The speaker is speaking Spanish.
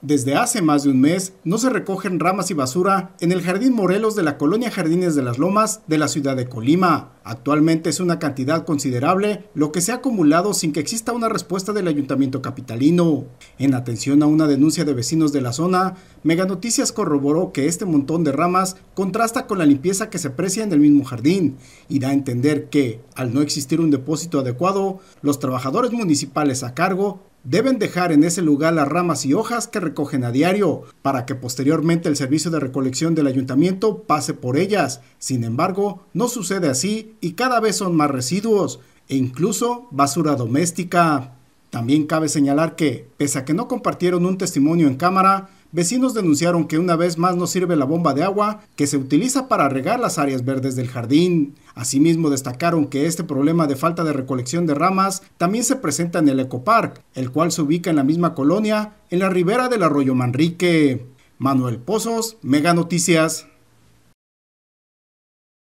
Desde hace más de un mes no se recogen ramas y basura en el Jardín Morelos de la colonia Jardines de las Lomas de la ciudad de Colima. Actualmente es una cantidad considerable lo que se ha acumulado sin que exista una respuesta del ayuntamiento capitalino. En atención a una denuncia de vecinos de la zona, Mega Noticias corroboró que este montón de ramas contrasta con la limpieza que se precia en el mismo jardín y da a entender que, al no existir un depósito adecuado, los trabajadores municipales a cargo deben dejar en ese lugar las ramas y hojas que recogen a diario, para que posteriormente el servicio de recolección del ayuntamiento pase por ellas. Sin embargo, no sucede así y cada vez son más residuos, e incluso basura doméstica. También cabe señalar que, pese a que no compartieron un testimonio en cámara, vecinos denunciaron que una vez más no sirve la bomba de agua que se utiliza para regar las áreas verdes del jardín. Asimismo, destacaron que este problema de falta de recolección de ramas también se presenta en el Ecopark, el cual se ubica en la misma colonia, en la ribera del arroyo Manrique. Manuel Pozos, Mega Noticias.